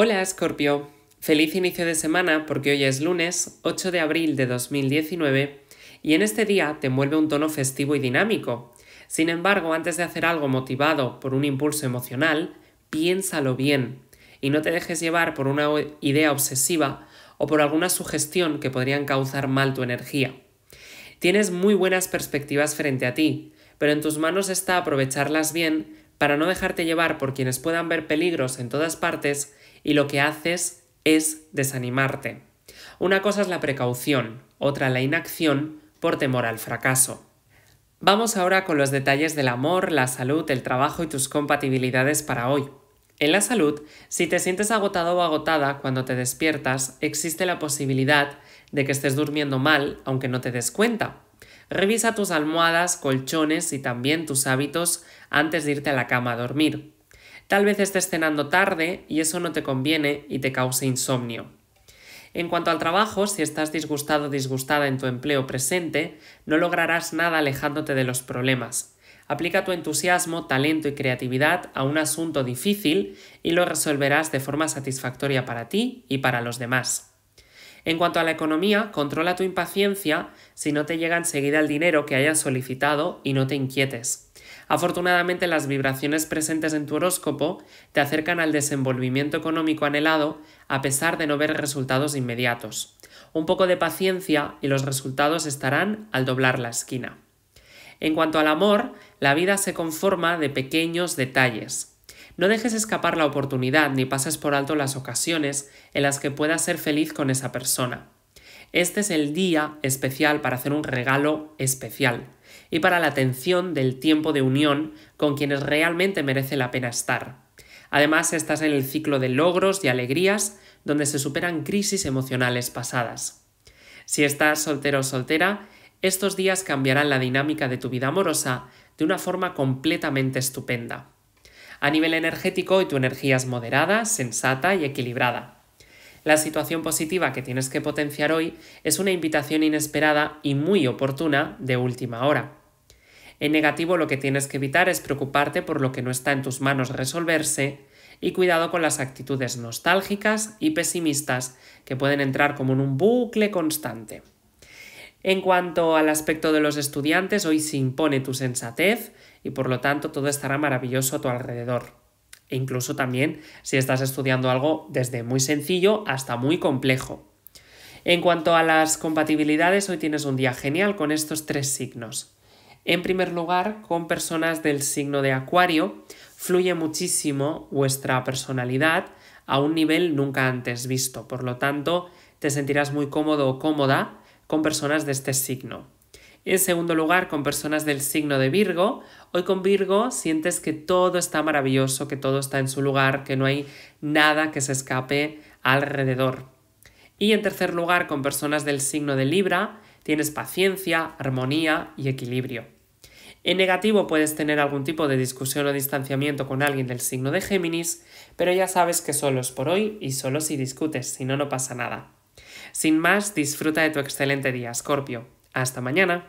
Hola Scorpio, feliz inicio de semana porque hoy es lunes 8 de abril de 2019 y en este día te envuelve un tono festivo y dinámico. Sin embargo, antes de hacer algo motivado por un impulso emocional, piénsalo bien y no te dejes llevar por una idea obsesiva o por alguna sugestión que podrían causar mal tu energía. Tienes muy buenas perspectivas frente a ti, pero en tus manos está aprovecharlas bien para no dejarte llevar por quienes puedan ver peligros en todas partes y lo que haces es desanimarte. Una cosa es la precaución, otra la inacción por temor al fracaso. Vamos ahora con los detalles del amor, la salud, el trabajo y tus compatibilidades para hoy. En la salud, si te sientes agotado o agotada cuando te despiertas, existe la posibilidad de que estés durmiendo mal aunque no te des cuenta. Revisa tus almohadas, colchones y también tus hábitos antes de irte a la cama a dormir. Tal vez estés cenando tarde y eso no te conviene y te cause insomnio. En cuanto al trabajo, si estás disgustado o disgustada en tu empleo presente, no lograrás nada alejándote de los problemas. Aplica tu entusiasmo, talento y creatividad a un asunto difícil y lo resolverás de forma satisfactoria para ti y para los demás. En cuanto a la economía, controla tu impaciencia si no te llega enseguida el dinero que hayas solicitado y no te inquietes. Afortunadamente las vibraciones presentes en tu horóscopo te acercan al desenvolvimiento económico anhelado a pesar de no ver resultados inmediatos. Un poco de paciencia y los resultados estarán al doblar la esquina. En cuanto al amor, la vida se conforma de pequeños detalles. No dejes escapar la oportunidad ni pases por alto las ocasiones en las que puedas ser feliz con esa persona. Este es el día especial para hacer un regalo especial y para la atención del tiempo de unión con quienes realmente merece la pena estar. Además, estás en el ciclo de logros y alegrías donde se superan crisis emocionales pasadas. Si estás soltero o soltera, estos días cambiarán la dinámica de tu vida amorosa de una forma completamente estupenda. A nivel energético, hoy tu energía es moderada, sensata y equilibrada. La situación positiva que tienes que potenciar hoy es una invitación inesperada y muy oportuna de última hora. En negativo lo que tienes que evitar es preocuparte por lo que no está en tus manos resolverse y cuidado con las actitudes nostálgicas y pesimistas que pueden entrar como en un bucle constante. En cuanto al aspecto de los estudiantes, hoy se impone tu sensatez y por lo tanto todo estará maravilloso a tu alrededor. E incluso también si estás estudiando algo desde muy sencillo hasta muy complejo. En cuanto a las compatibilidades, hoy tienes un día genial con estos tres signos. En primer lugar, con personas del signo de Acuario, fluye muchísimo vuestra personalidad a un nivel nunca antes visto. Por lo tanto, te sentirás muy cómodo o cómoda con personas de este signo. En segundo lugar, con personas del signo de Virgo. Hoy con Virgo sientes que todo está maravilloso, que todo está en su lugar, que no hay nada que se escape alrededor. Y en tercer lugar, con personas del signo de Libra, tienes paciencia, armonía y equilibrio. En negativo puedes tener algún tipo de discusión o distanciamiento con alguien del signo de Géminis, pero ya sabes que solo es por hoy y solo si discutes, si no, no pasa nada. Sin más, disfruta de tu excelente día, Scorpio. Hasta mañana.